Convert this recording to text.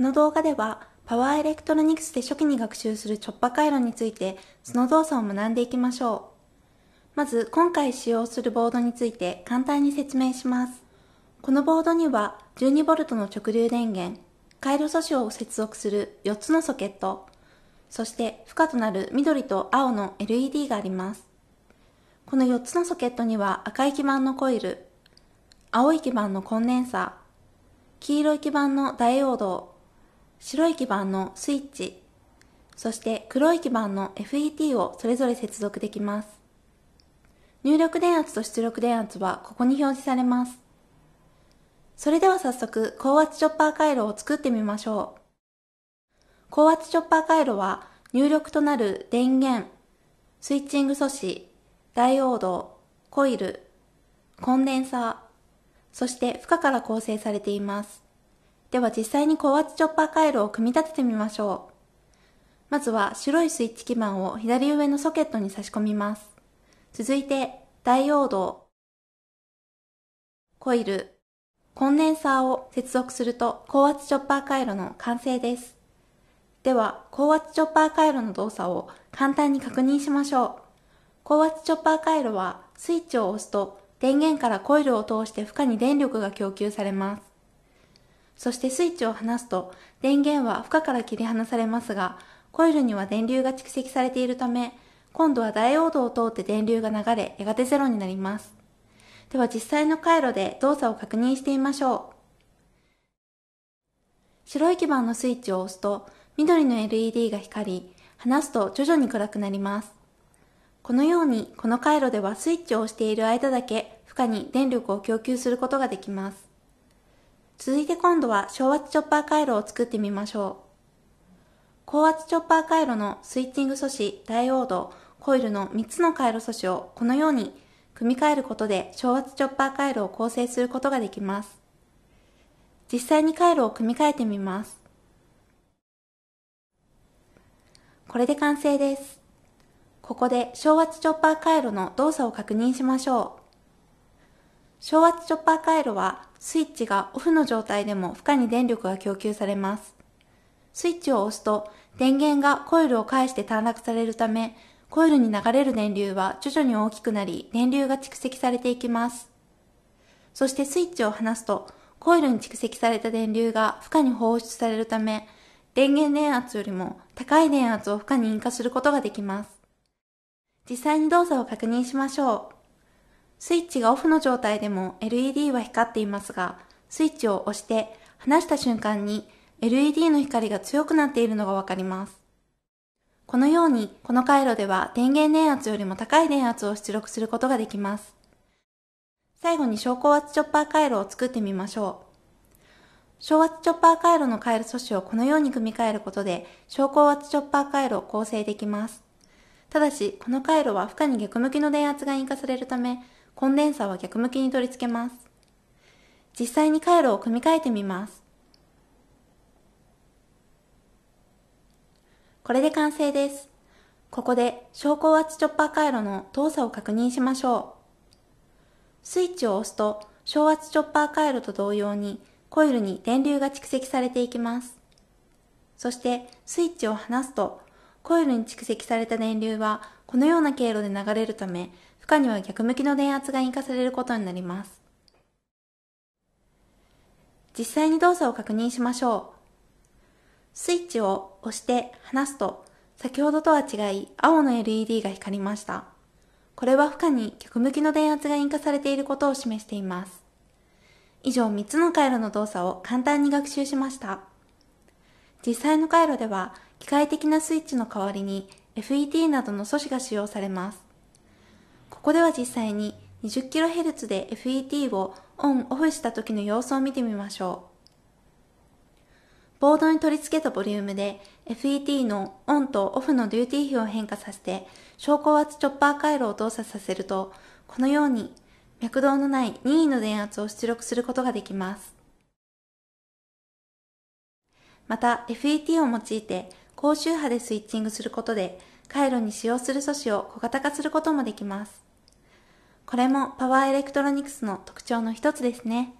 この動画ではパワーエレクトロニクスで初期に学習するチョッパ回路についてその動作を学んでいきましょう。まず今回使用するボードについて簡単に説明します。このボードには 12V の直流電源、回路素子を接続する4つのソケット、そして負荷となる緑と青の LED があります。この4つのソケットには赤い基板のコイル、青い基板のコンデンサー、黄色い基板のダイオードを白い基板のスイッチ、そして黒い基板の FET をそれぞれ接続できます。入力電圧と出力電圧はここに表示されます。それでは早速、高圧チョッパー回路を作ってみましょう。高圧チョッパー回路は入力となる電源、スイッチング素子、ダイオード、コイル、コンデンサー、そして負荷から構成されています。では実際に高圧チョッパー回路を組み立ててみましょう。まずは白いスイッチ基板を左上のソケットに差し込みます。続いて、ダイオード、コイル、コンデンサーを接続すると高圧チョッパー回路の完成です。では、高圧チョッパー回路の動作を簡単に確認しましょう。高圧チョッパー回路はスイッチを押すと電源からコイルを通して負荷に電力が供給されます。そしてスイッチを離すと、電源は負荷から切り離されますが、コイルには電流が蓄積されているため、今度はダイオードを通って電流が流れ、やがてゼロになります。では実際の回路で動作を確認してみましょう。白い基板のスイッチを押すと、緑の LED が光り、離すと徐々に暗くなります。このように、この回路ではスイッチを押している間だけ、負荷に電力を供給することができます。続いて今度は小圧チョッパー回路を作ってみましょう。高圧チョッパー回路のスイッチング素子、ダイオード、コイルの3つの回路素子をこのように組み替えることで小圧チョッパー回路を構成することができます。実際に回路を組み替えてみます。これで完成です。ここで小圧チョッパー回路の動作を確認しましょう。昇圧チョッパー回路はスイッチがオフの状態でも負荷に電力が供給されます。スイッチを押すと電源がコイルを介して短絡されるため、コイルに流れる電流は徐々に大きくなり、電流が蓄積されていきます。そしてスイッチを離すと、コイルに蓄積された電流が負荷に放出されるため、電源電圧よりも高い電圧を負荷に引火することができます。実際に動作を確認しましょう。スイッチがオフの状態でも LED は光っていますが、スイッチを押して離した瞬間に LED の光が強くなっているのがわかります。このように、この回路では電源電圧よりも高い電圧を出力することができます。最後に昇降圧チョッパー回路を作ってみましょう。昇圧チョッパー回路の回路素子をこのように組み替えることで、昇降圧チョッパー回路を構成できます。ただし、この回路は負荷に逆向きの電圧が引火されるため、コンデンサは逆向きに取り付けます。実際に回路を組み替えてみます。これで完成です。ここで昇降圧チョッパー回路の動作を確認しましょう。スイッチを押すと、昇圧チョッパー回路と同様にコイルに電流が蓄積されていきます。そしてスイッチを離すと、コイルに蓄積された電流はこのような経路で流れるため、下には逆向きの電圧が引火されることになります。実際に動作を確認しましょう。スイッチを押して離すと、先ほどとは違い青の LED が光りました。これは負荷に逆向きの電圧が引火されていることを示しています。以上3つの回路の動作を簡単に学習しました。実際の回路では機械的なスイッチの代わりに FET などの素子が使用されます。ここでは実際に 20kHz で FET をオンオフした時の様子を見てみましょう。ボードに取り付けたボリュームで FET のオンとオフのデューティー比を変化させて昇降圧チョッパー回路を動作させるとこのように脈動のない任意の電圧を出力することができます。また FET を用いて高周波でスイッチングすることで回路に使用する素子を小型化することもできます。これもパワーエレクトロニクスの特徴の一つですね。